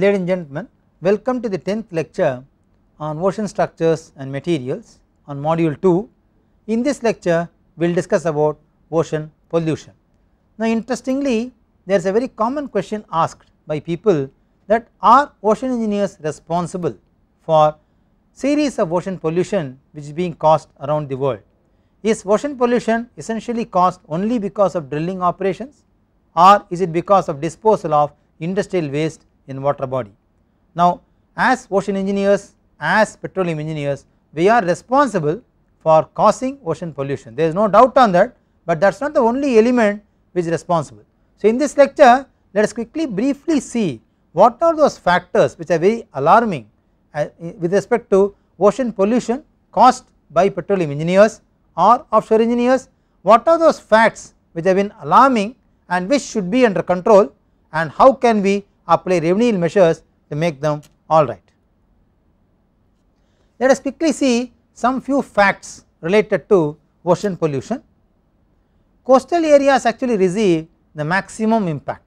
Ladies and gentlemen, welcome to the 10th lecture on ocean structures and materials on module 2. In this lecture, we will discuss about ocean pollution. Now interestingly, there is a very common question asked by people that are ocean engineers responsible for series of ocean pollution which is being caused around the world. Is ocean pollution essentially caused only because of drilling operations or is it because of disposal of industrial waste in water body. Now as ocean engineers as petroleum engineers we are responsible for causing ocean pollution there is no doubt on that but that is not the only element which is responsible. So in this lecture let us quickly briefly see what are those factors which are very alarming uh, with respect to ocean pollution caused by petroleum engineers or offshore engineers what are those facts which have been alarming and which should be under control and how can we apply remedial measures to make them alright. Let us quickly see some few facts related to ocean pollution. Coastal areas actually receive the maximum impact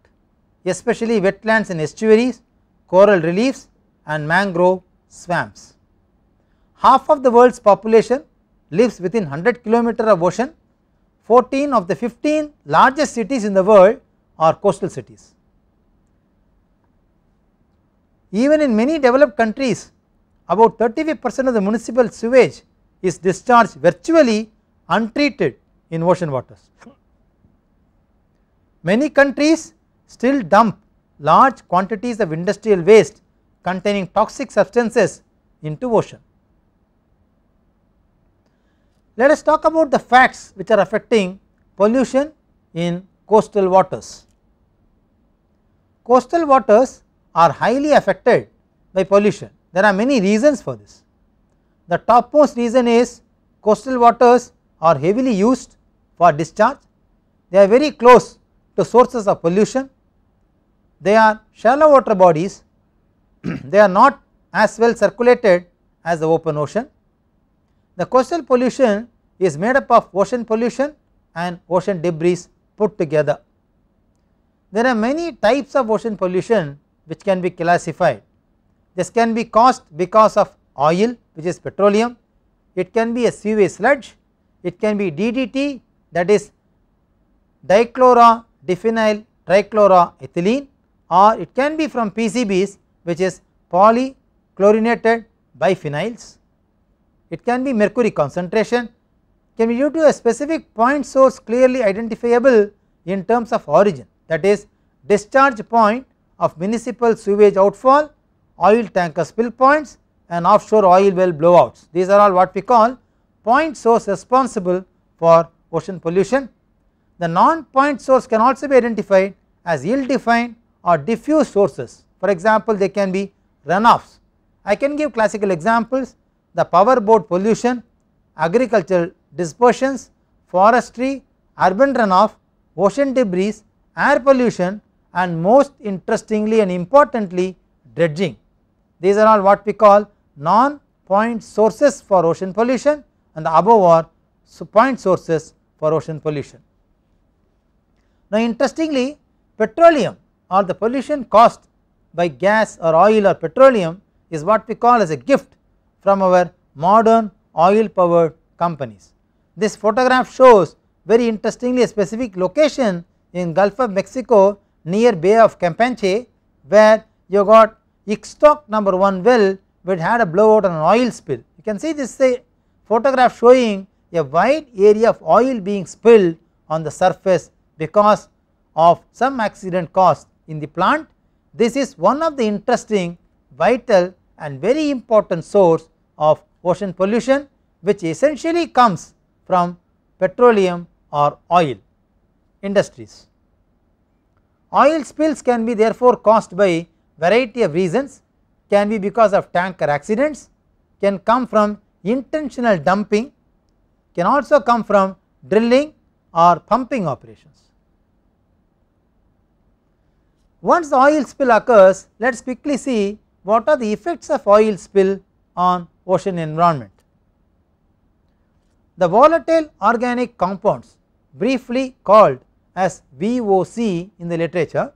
especially wetlands and estuaries, coral reefs and mangrove swamps. Half of the world's population lives within 100 kilometer of ocean, 14 of the 15 largest cities in the world are coastal cities. Even in many developed countries about 35 percent of the municipal sewage is discharged virtually untreated in ocean waters. Many countries still dump large quantities of industrial waste containing toxic substances into ocean. Let us talk about the facts which are affecting pollution in coastal waters. Coastal waters are highly affected by pollution. There are many reasons for this. The topmost reason is coastal waters are heavily used for discharge, they are very close to sources of pollution, they are shallow water bodies, they are not as well circulated as the open ocean. The coastal pollution is made up of ocean pollution and ocean debris put together. There are many types of ocean pollution which can be classified. This can be caused because of oil which is petroleum, it can be a sewage sludge, it can be DDT that is dichloro trichloro trichloroethylene or it can be from PCBs which is polychlorinated biphenyls. It can be mercury concentration can be due to a specific point source clearly identifiable in terms of origin that is discharge point of municipal sewage outfall, oil tanker spill points and offshore oil well blowouts. These are all what we call point source responsible for ocean pollution. The non-point source can also be identified as ill-defined or diffuse sources. For example, they can be runoffs. I can give classical examples, the power boat pollution, agricultural dispersions, forestry, urban runoff, ocean debris, air pollution and most interestingly and importantly dredging. These are all what we call non point sources for ocean pollution and the above are point sources for ocean pollution. Now interestingly petroleum or the pollution caused by gas or oil or petroleum is what we call as a gift from our modern oil powered companies. This photograph shows very interestingly a specific location in Gulf of Mexico near Bay of Campeche where you got Ixtoc number 1 well which had a blowout and an oil spill. You can see this say, photograph showing a wide area of oil being spilled on the surface because of some accident caused in the plant. This is one of the interesting vital and very important source of ocean pollution which essentially comes from petroleum or oil industries. Oil spills can be therefore caused by variety of reasons can be because of tanker accidents, can come from intentional dumping, can also come from drilling or pumping operations. Once the oil spill occurs, let us quickly see what are the effects of oil spill on ocean environment. The volatile organic compounds briefly called as VOC in the literature,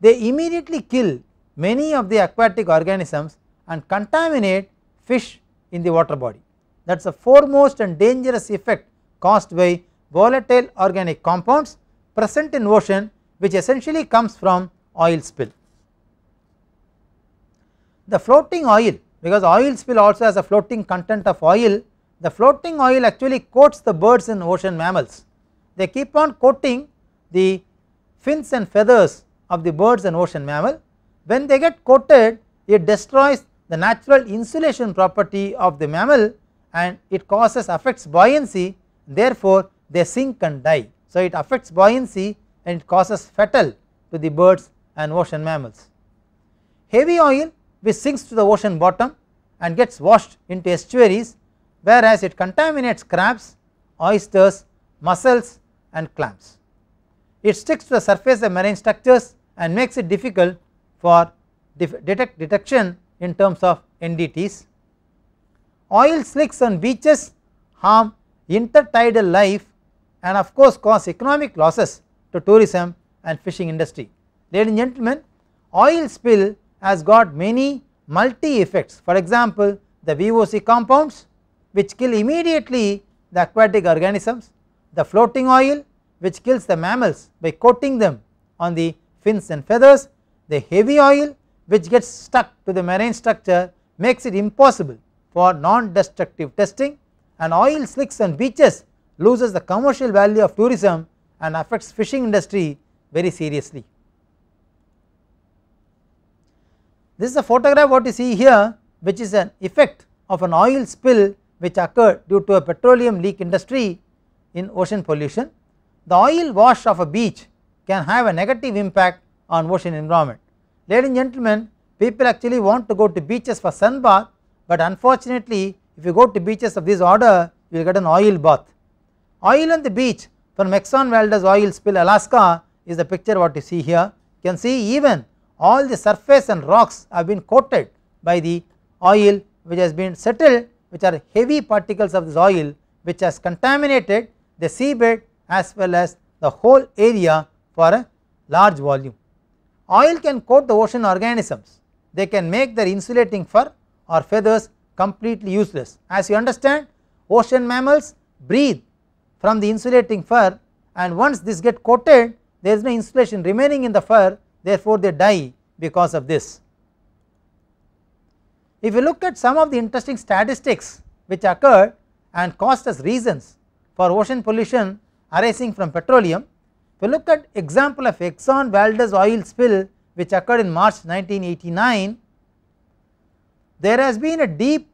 they immediately kill many of the aquatic organisms and contaminate fish in the water body. That is the foremost and dangerous effect caused by volatile organic compounds present in ocean which essentially comes from oil spill. The floating oil because oil spill also has a floating content of oil, the floating oil actually coats the birds and ocean mammals they keep on coating the fins and feathers of the birds and ocean mammal. When they get coated it destroys the natural insulation property of the mammal and it causes affects buoyancy therefore they sink and die. So, it affects buoyancy and it causes fatal to the birds and ocean mammals. Heavy oil which sinks to the ocean bottom and gets washed into estuaries whereas it contaminates crabs, oysters, mussels and clamps. It sticks to the surface of marine structures and makes it difficult for detect detection in terms of NDTs. Oil slicks on beaches harm intertidal life and of course cause economic losses to tourism and fishing industry. Ladies and gentlemen, oil spill has got many multi effects. For example, the VOC compounds which kill immediately the aquatic organisms the floating oil which kills the mammals by coating them on the fins and feathers, the heavy oil which gets stuck to the marine structure makes it impossible for non-destructive testing and oil slicks and beaches loses the commercial value of tourism and affects fishing industry very seriously. This is a photograph what you see here which is an effect of an oil spill which occurred due to a petroleum leak industry in ocean pollution. The oil wash of a beach can have a negative impact on ocean environment. Ladies and gentlemen, people actually want to go to beaches for sun bath, but unfortunately if you go to beaches of this order, you will get an oil bath. Oil on the beach from Exxon Valdez oil spill Alaska is the picture what you see here. You can see even all the surface and rocks have been coated by the oil which has been settled which are heavy particles of this oil which has contaminated the seabed as well as the whole area for a large volume. Oil can coat the ocean organisms, they can make their insulating fur or feathers completely useless. As you understand ocean mammals breathe from the insulating fur and once this get coated there is no insulation remaining in the fur therefore they die because of this. If you look at some of the interesting statistics which occurred and cost us reasons for ocean pollution arising from petroleum, we look at example of Exxon Valdez oil spill which occurred in March 1989, there has been a deep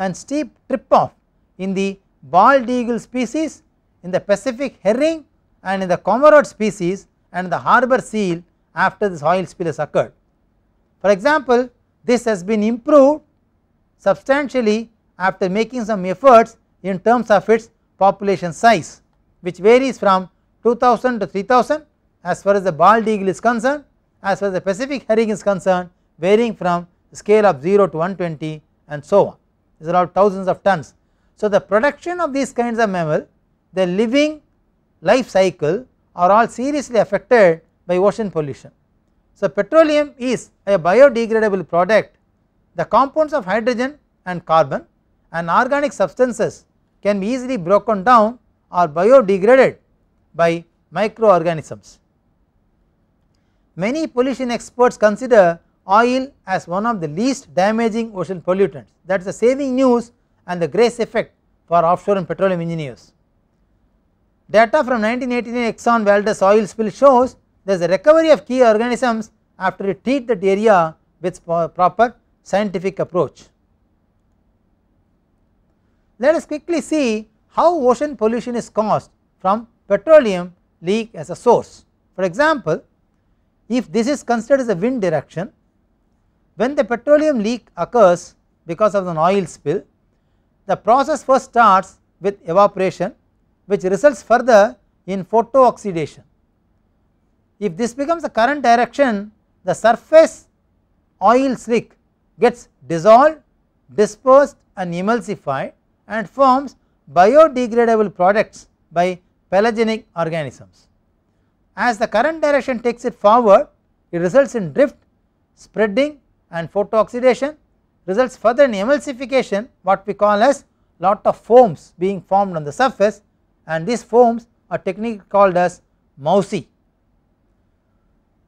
and steep trip off in the bald eagle species, in the Pacific herring and in the Commorod species and the harbour seal after this oil spill has occurred. For example, this has been improved substantially after making some efforts in terms of its population size which varies from 2000 to 3000 as far as the bald eagle is concerned as far as the Pacific herring is concerned varying from scale of 0 to 120 and so on these are all thousands of tons. So, the production of these kinds of mammal the living life cycle are all seriously affected by ocean pollution. So, petroleum is a biodegradable product the compounds of hydrogen and carbon and organic substances can be easily broken down or biodegraded by microorganisms. Many pollution experts consider oil as one of the least damaging ocean pollutants that is the saving news and the grace effect for offshore and petroleum engineers. Data from 1989 Exxon Valdez oil spill shows there is a recovery of key organisms after you treat that area with proper scientific approach. Let us quickly see how ocean pollution is caused from petroleum leak as a source. For example, if this is considered as a wind direction, when the petroleum leak occurs because of an oil spill, the process first starts with evaporation which results further in photooxidation. If this becomes the current direction, the surface oil slick gets dissolved, dispersed and emulsified and forms biodegradable products by pelagic organisms. As the current direction takes it forward, it results in drift, spreading and photooxidation results further in emulsification what we call as lot of foams being formed on the surface and these foams are technically called as mousy.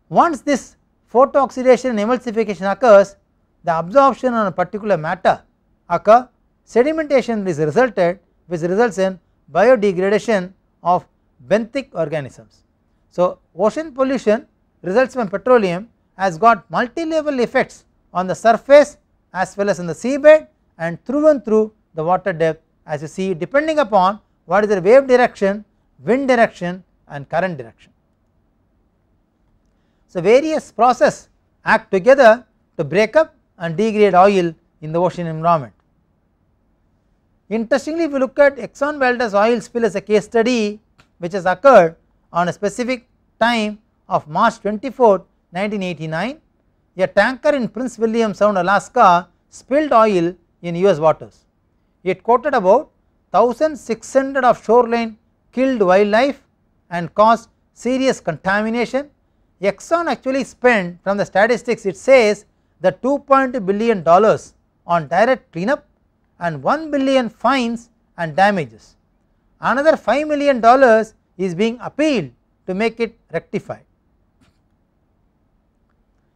Once this photooxidation and emulsification occurs, the absorption on a particular matter occur sedimentation is resulted which results in biodegradation of benthic organisms. So, ocean pollution results from petroleum has got multi-level effects on the surface as well as in the seabed and through and through the water depth as you see depending upon what is the wave direction, wind direction and current direction. So, various process act together to break up and degrade oil in the ocean environment. Interestingly, if you look at Exxon Valdez oil spill as a case study which has occurred on a specific time of March 24, 1989, a tanker in Prince William Sound, Alaska spilled oil in US waters. It quoted about 1600 of shoreline killed wildlife and caused serious contamination. Exxon actually spent from the statistics it says the 2.2 billion dollars on direct cleanup and 1 billion fines and damages. Another 5 million dollars is being appealed to make it rectified.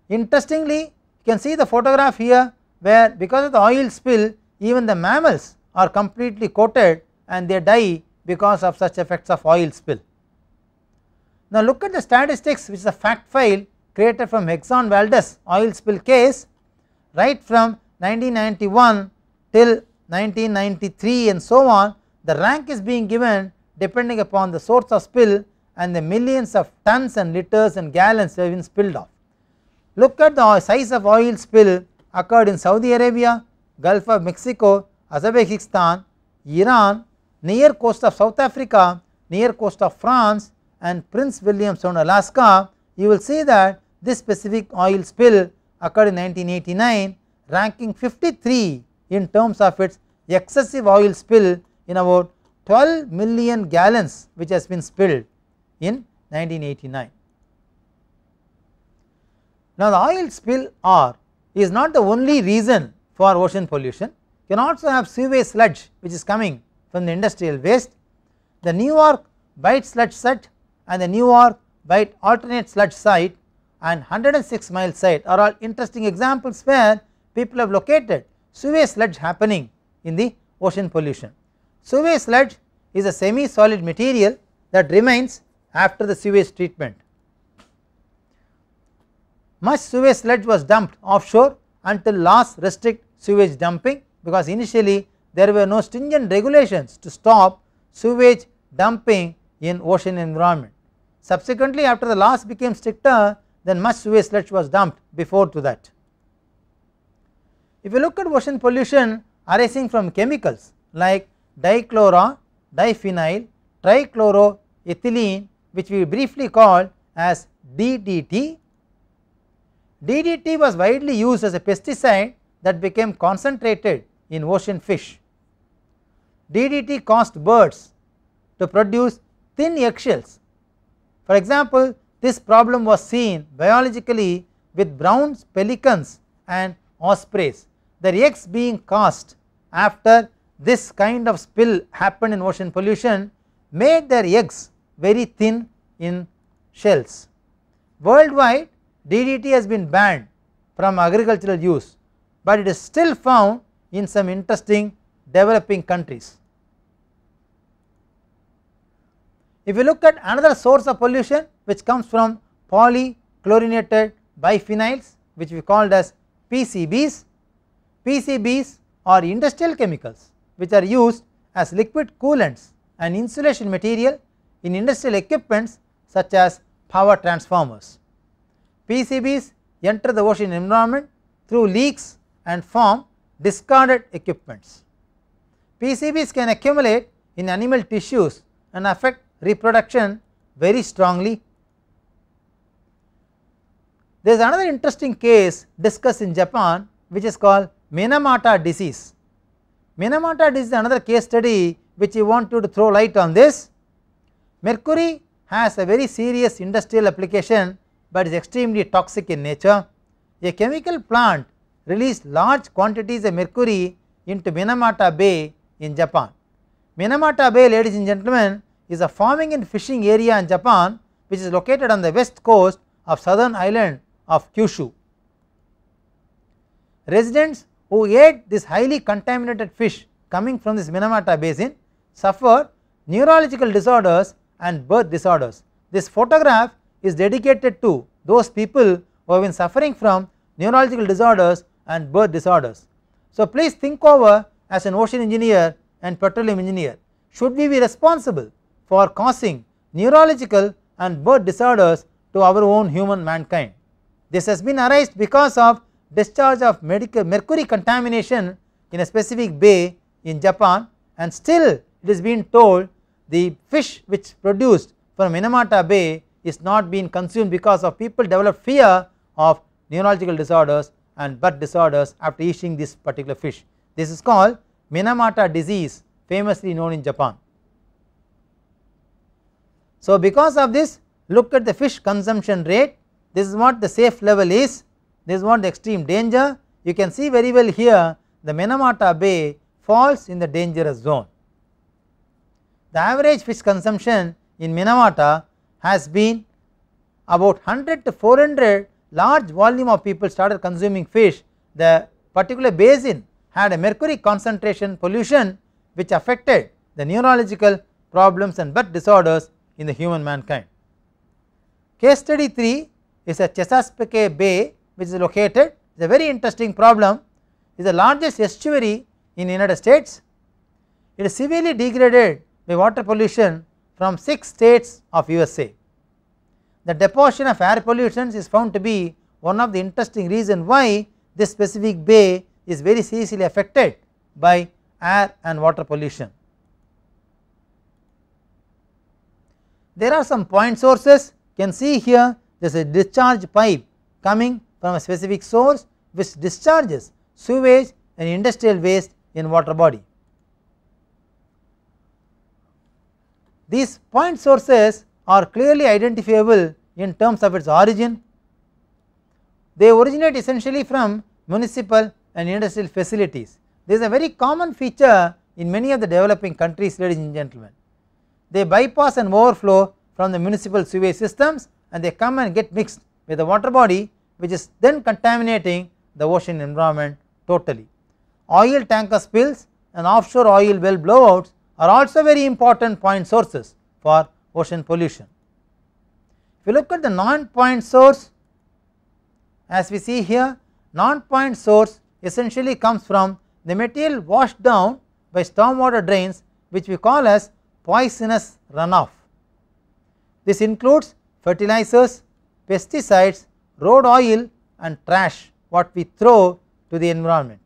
Interestingly, you can see the photograph here where because of the oil spill even the mammals are completely coated and they die because of such effects of oil spill. Now look at the statistics which is a fact file created from Exxon Valdez oil spill case right from 1991 till 1993 and so on the rank is being given depending upon the source of spill and the millions of tons and litres and gallons have been spilled off. Look at the size of oil spill occurred in Saudi Arabia, Gulf of Mexico, Azerbaijan, Iran, near coast of South Africa, near coast of France and Prince William Sound, Alaska. You will see that this specific oil spill occurred in 1989 ranking 53 in terms of its excessive oil spill in about 12 million gallons which has been spilled in 1989. Now the oil spill R is not the only reason for ocean pollution you can also have sewage sludge which is coming from the industrial waste. The New York sludge site and the New York alternate sludge site and 106 mile site are all interesting examples where people have located sewage sludge happening in the ocean pollution. Sewage sludge is a semi solid material that remains after the sewage treatment. Much sewage sludge was dumped offshore until last restrict sewage dumping because initially there were no stringent regulations to stop sewage dumping in ocean environment. Subsequently after the laws became stricter then much sewage sludge was dumped before to that. If you look at ocean pollution arising from chemicals like dichloro, diphenyl, trichloroethylene which we briefly called as DDT. DDT was widely used as a pesticide that became concentrated in ocean fish. DDT caused birds to produce thin eggshells. For example, this problem was seen biologically with brown pelicans and ospreys the eggs being caused after this kind of spill happened in ocean pollution made their eggs very thin in shells. Worldwide DDT has been banned from agricultural use, but it is still found in some interesting developing countries. If you look at another source of pollution which comes from polychlorinated biphenyls which we called as PCBs PCBs or industrial chemicals which are used as liquid coolants and insulation material in industrial equipments such as power transformers. PCBs enter the ocean environment through leaks and form discarded equipments. PCBs can accumulate in animal tissues and affect reproduction very strongly. There is another interesting case discussed in Japan which is called Minamata disease. Minamata disease is another case study which we want you to throw light on this. Mercury has a very serious industrial application, but is extremely toxic in nature. A chemical plant released large quantities of mercury into Minamata Bay in Japan. Minamata Bay ladies and gentlemen is a farming and fishing area in Japan which is located on the west coast of southern island of Kyushu. Residents who ate this highly contaminated fish coming from this Minamata basin suffer neurological disorders and birth disorders. This photograph is dedicated to those people who have been suffering from neurological disorders and birth disorders. So, please think over as an ocean engineer and petroleum engineer, should we be responsible for causing neurological and birth disorders to our own human mankind? This has been arised because of discharge of mercury contamination in a specific bay in Japan and still it is being told the fish which produced from Minamata Bay is not being consumed because of people develop fear of neurological disorders and birth disorders after eating this particular fish. This is called Minamata disease famously known in Japan. So, because of this look at the fish consumption rate this is what the safe level is this is what the extreme danger. You can see very well here the Minamata Bay falls in the dangerous zone. The average fish consumption in Minamata has been about 100 to 400 large volume of people started consuming fish. The particular basin had a mercury concentration pollution which affected the neurological problems and birth disorders in the human mankind. Case study 3 is a Chesapeake Bay which is located is a very interesting problem is the largest estuary in United States. It is severely degraded by water pollution from 6 states of USA. The deposition of air pollutants is found to be one of the interesting reason why this specific bay is very seriously affected by air and water pollution. There are some point sources can see here there is a discharge pipe coming from a specific source which discharges sewage and industrial waste in water body. These point sources are clearly identifiable in terms of its origin. They originate essentially from municipal and industrial facilities. This is a very common feature in many of the developing countries ladies and gentlemen. They bypass and overflow from the municipal sewage systems and they come and get mixed with the water body which is then contaminating the ocean environment totally. Oil tanker spills and offshore oil well blowouts are also very important point sources for ocean pollution. If you look at the non-point source as we see here non-point source essentially comes from the material washed down by stormwater drains which we call as poisonous runoff. This includes fertilizers, pesticides road oil and trash what we throw to the environment.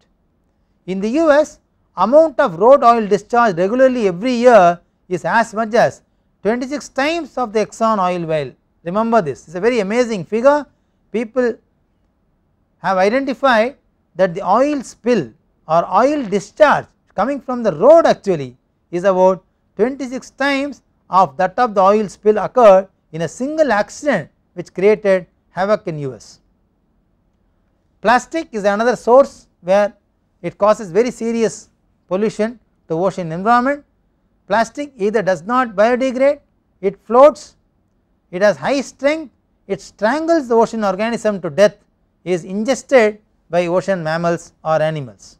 In the US amount of road oil discharged regularly every year is as much as 26 times of the Exxon oil well. Remember this, it is a very amazing figure. People have identified that the oil spill or oil discharge coming from the road actually is about 26 times of that of the oil spill occurred in a single accident which created havoc in US. Plastic is another source where it causes very serious pollution to ocean environment. Plastic either does not biodegrade, it floats, it has high strength, it strangles the ocean organism to death, is ingested by ocean mammals or animals.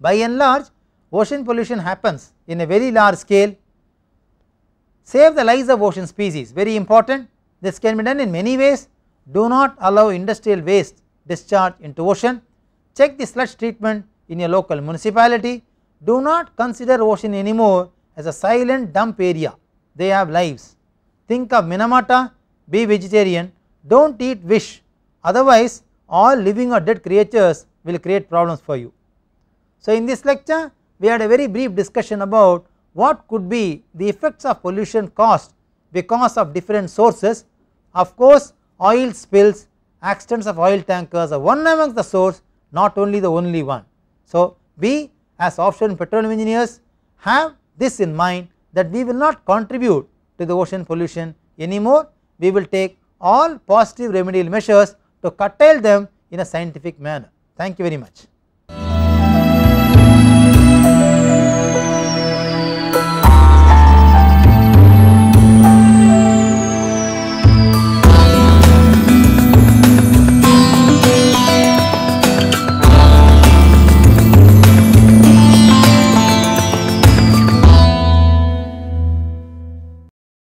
By and large ocean pollution happens in a very large scale, save the lives of ocean species very important this can be done in many ways. Do not allow industrial waste discharge into ocean. Check the sludge treatment in your local municipality. Do not consider ocean anymore as a silent dump area. They have lives. Think of Minamata, be vegetarian, do not eat fish. otherwise all living or dead creatures will create problems for you. So, in this lecture we had a very brief discussion about what could be the effects of pollution caused because of different sources of course, oil spills accidents of oil tankers are one among the source not only the only one. So, we as offshore petroleum engineers have this in mind that we will not contribute to the ocean pollution anymore, we will take all positive remedial measures to curtail them in a scientific manner. Thank you very much.